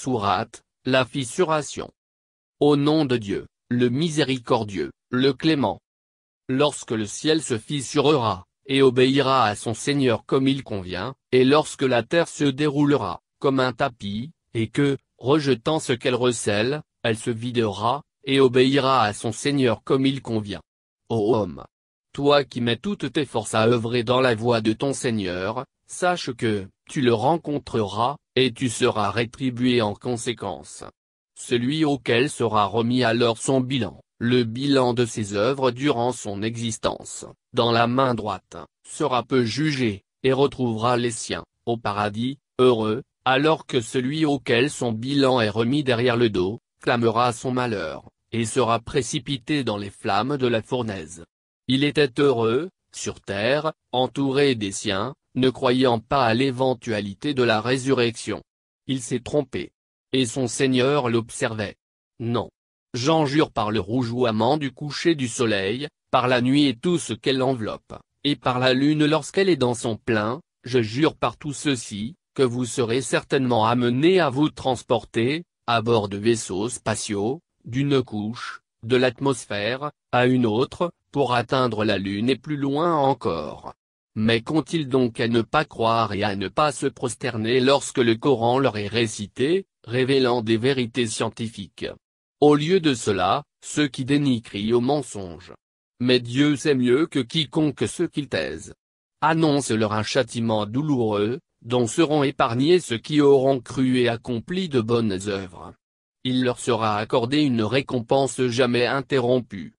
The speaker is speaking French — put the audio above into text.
Sourate, la fissuration. Au nom de Dieu, le miséricordieux, le clément. Lorsque le ciel se fissurera, et obéira à son Seigneur comme il convient, et lorsque la terre se déroulera, comme un tapis, et que, rejetant ce qu'elle recèle, elle se videra, et obéira à son Seigneur comme il convient. Ô homme! Toi qui mets toutes tes forces à œuvrer dans la voie de ton Seigneur, Sache que, tu le rencontreras, et tu seras rétribué en conséquence. Celui auquel sera remis alors son bilan, le bilan de ses œuvres durant son existence, dans la main droite, sera peu jugé, et retrouvera les siens, au paradis, heureux, alors que celui auquel son bilan est remis derrière le dos, clamera son malheur, et sera précipité dans les flammes de la fournaise. Il était heureux, sur terre, entouré des siens, ne croyant pas à l'éventualité de la résurrection. Il s'est trompé. Et son Seigneur l'observait. Non. J'en jure par le rougeoiement du coucher du soleil, par la nuit et tout ce qu'elle enveloppe, et par la lune lorsqu'elle est dans son plein, je jure par tout ceci, que vous serez certainement amené à vous transporter, à bord de vaisseaux spatiaux, d'une couche, de l'atmosphère, à une autre, pour atteindre la Lune et plus loin encore. Mais qu'ont-ils donc à ne pas croire et à ne pas se prosterner lorsque le Coran leur est récité, révélant des vérités scientifiques Au lieu de cela, ceux qui dénient crient au mensonge. Mais Dieu sait mieux que quiconque ceux qu'il taise. Annonce-leur un châtiment douloureux, dont seront épargnés ceux qui auront cru et accompli de bonnes œuvres. Il leur sera accordé une récompense jamais interrompue.